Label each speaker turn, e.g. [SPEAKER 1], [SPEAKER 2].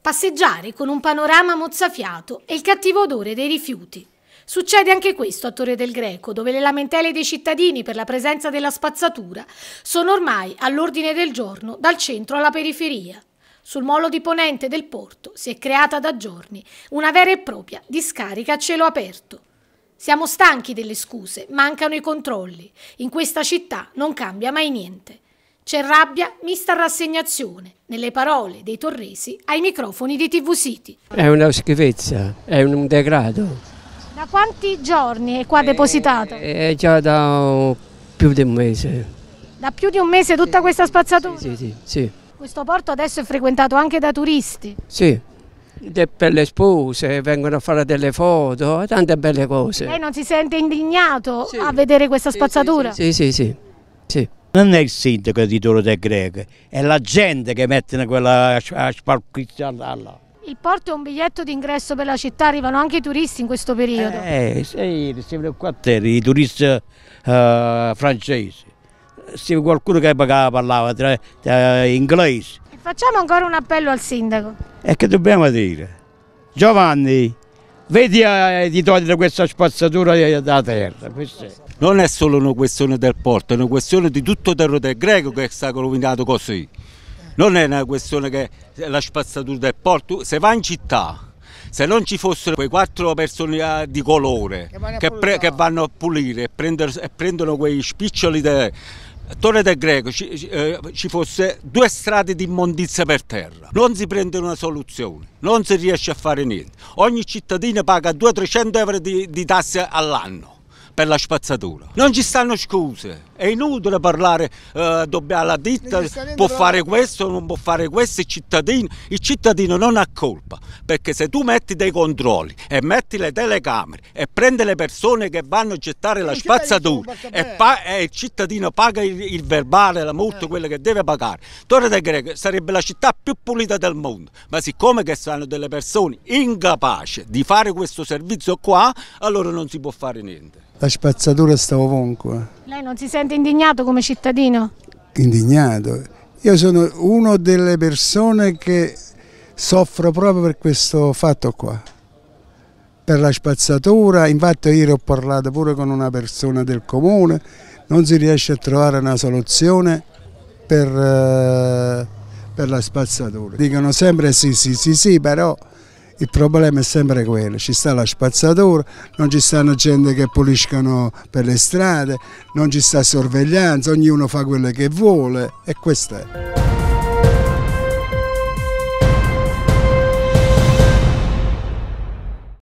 [SPEAKER 1] Passeggiare con un panorama mozzafiato e il cattivo odore dei rifiuti. Succede anche questo a Torre del Greco, dove le lamentele dei cittadini per la presenza della spazzatura sono ormai all'ordine del giorno dal centro alla periferia. Sul molo di ponente del porto si è creata da giorni una vera e propria discarica a cielo aperto. Siamo stanchi delle scuse, mancano i controlli. In questa città non cambia mai niente. C'è rabbia mista rassegnazione nelle parole dei torresi ai microfoni di TV City.
[SPEAKER 2] È una schifezza, è un degrado.
[SPEAKER 1] Da quanti giorni è qua depositato? È
[SPEAKER 2] eh, eh, già da più di un mese.
[SPEAKER 1] Da più di un mese tutta questa spazzatura? Sì, sì, sì, sì. Questo porto adesso è frequentato anche da turisti?
[SPEAKER 2] Sì, per le spose, vengono a fare delle foto, tante belle cose. Lei
[SPEAKER 1] non si sente indignato sì. a vedere questa spazzatura? sì,
[SPEAKER 2] sì. sì. sì. sì. Non è il sindaco di Toro del Greco, è la gente che mette quella spalquizzata là.
[SPEAKER 1] Il porto è un biglietto d'ingresso per la città, arrivano anche i turisti in questo periodo. Eh, sì, sempre quattro,
[SPEAKER 2] i turisti uh, francesi, sì, qualcuno che parlava tra, tra inglese.
[SPEAKER 1] facciamo ancora un appello al sindaco.
[SPEAKER 2] E che dobbiamo dire? Giovanni, vedi eh, di togliere questa spazzatura eh, da terra. Non è solo una questione del
[SPEAKER 3] porto, è una questione di tutto il territorio greco che è stato rovinato così. Non è una questione che la spazzatura del porto, se va in città se non ci fossero quei quattro persone eh, di colore che, che, che vanno a pulire e, e prendono quei spiccioli Torre del Greco ci, eh, ci fosse due strade di immondizia per terra. Non si prende una soluzione, non si riesce a fare niente. Ogni cittadino paga 200-300 euro di, di tasse all'anno per la spazzatura. Non ci stanno scuse, è inutile parlare, eh, dobbiamo alla ditta, può fare questo, o non può fare questo, il cittadino, il cittadino non ha colpa, perché se tu metti dei controlli e metti le telecamere e prendi le persone che vanno a gettare la spazzatura e, e, il cittadino paga il, il verbale, la multa, eh. quello che deve pagare, Torre del Greco sarebbe la città più pulita del mondo, ma siccome che sono delle persone incapaci di fare questo servizio qua, allora non si può fare niente.
[SPEAKER 4] La spazzatura sta ovunque.
[SPEAKER 1] Lei non si sente indignato come cittadino?
[SPEAKER 4] Indignato. Io sono una delle persone che soffro proprio per questo fatto qua, per la spazzatura. Infatti ieri ho parlato pure con una persona del comune, non si riesce a trovare una soluzione per, eh, per la spazzatura. Dicono sempre sì, sì, sì, sì, però il problema è sempre quello, ci sta la spazzatura, non ci stanno gente che puliscano per le strade, non ci sta sorveglianza, ognuno fa quello che vuole e questo è.